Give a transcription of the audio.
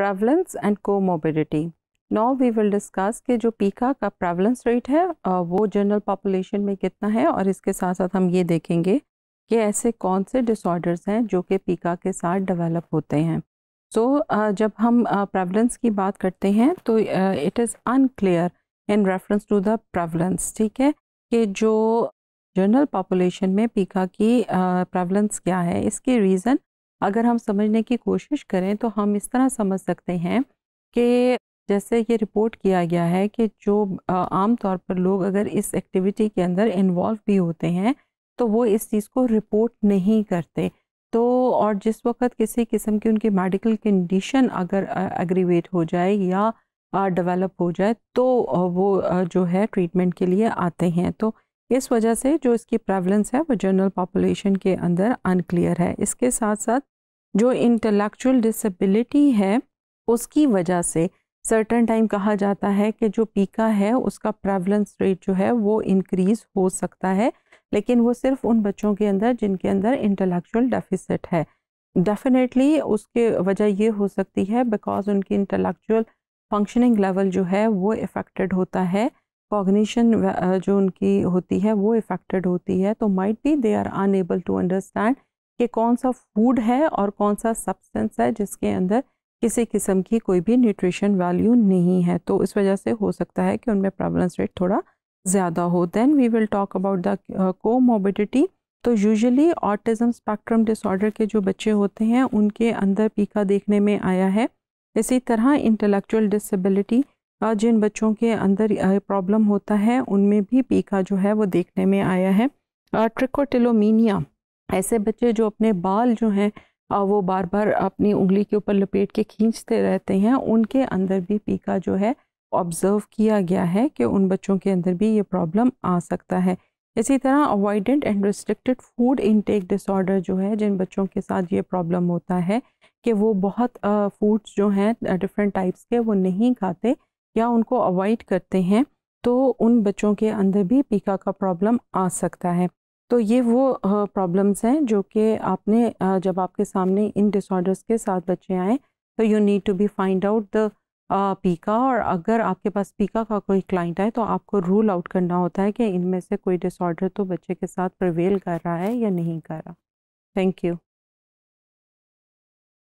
prevalence and comorbidity now we will discuss कि जो पीका का प्रेवलेंस रेट है वो जनरल पॉपुलेशन में कितना है और इसके साथ साथ हम ये देखेंगे कि ऐसे कौन से डिसऑर्डर्स हैं जो कि पीका के साथ डेवलप होते हैं सो so, जब हम प्रेवलेंस की बात करते हैं तो it is unclear in reference to the prevalence ठीक है कि जो जनरल पॉपुलेशन में पीका की प्रेवलेंस क्या है इसके रीज़न अगर हम समझने की कोशिश करें तो हम इस तरह समझ सकते हैं कि जैसे ये रिपोर्ट किया गया है कि जो आम तौर पर लोग अगर इस एक्टिविटी के अंदर इन्वॉल्व भी होते हैं तो वो इस चीज़ को रिपोर्ट नहीं करते तो और जिस वक्त किसी किस्म की उनकी मेडिकल कंडीशन अगर एग्रीवेट हो जाए या डेवलप हो जाए तो वो जो है ट्रीटमेंट के लिए आते हैं तो इस वजह से जो इसकी प्रेवलेंस है वो जनरल पॉपुलेशन के अंदर अनक्लियर है इसके साथ साथ जो इंटेलेक्चुअल डिसेबिलिटी है उसकी वजह से सर्टन टाइम कहा जाता है कि जो पीका है उसका प्रेवलेंस रेट जो है वो इंक्रीज़ हो सकता है लेकिन वो सिर्फ उन बच्चों के अंदर जिनके अंदर इंटेलेक्चुअल डेफिसिट है डेफिनेटली उसके वजह ये हो सकती है बिकॉज उनकी इंटेलेक्चुअल फंक्शनिंग लेवल जो है वो इफ़ेक्टेड होता है कॉग्निशन जो उनकी होती है वो इफ़ेक्टेड होती है तो might be they are unable to understand कि कौन सा फूड है और कौन सा सब्सटेंस है जिसके अंदर किसी किस्म की कोई भी न्यूट्रिशन वैल्यू नहीं है तो इस वजह से हो सकता है कि उनमें प्रॉब्लम्स रेट थोड़ा ज़्यादा हो then we will talk about the comorbidity तो यूजुअली ऑटिज्म स्पेक्ट्रम डिसऑर्डर के जो बच्चे होते हैं उनके अंदर पीका देखने में आया है इसी तरह इंटेलेक्चुअल डिसेबिलिटी जिन बच्चों के अंदर प्रॉब्लम होता है उनमें भी पीका जो है वो देखने में आया है ट्रिकोटेलोमीनिया ऐसे बच्चे जो अपने बाल जो हैं वो बार बार अपनी उंगली के ऊपर लपेट के खींचते रहते हैं उनके अंदर भी पीका जो है ऑब्ज़र्व किया गया है कि उन बच्चों के अंदर भी ये प्रॉब्लम आ सकता है इसी तरह avoidant and restricted food intake disorder जो है जिन बच्चों के साथ ये प्रॉब्लम होता है कि वो बहुत फूड्स जो हैं डिफरेंट टाइप्स के वो नहीं खाते या उनको अवॉइड करते हैं तो उन बच्चों के अंदर भी पीका का प्रॉब्लम आ सकता है तो ये वो प्रॉब्लम्स हैं जो कि आपने जब आपके सामने इन डिसऑर्डर्स के साथ बच्चे आए तो you need to be find out the pica और अगर आपके पास पीका का कोई क्लाइंट है तो आपको रूल आउट करना होता है कि इनमें से कोई डिसऑर्डर तो बच्चे के साथ प्रवेल कर रहा है या नहीं कर रहा थैंक यू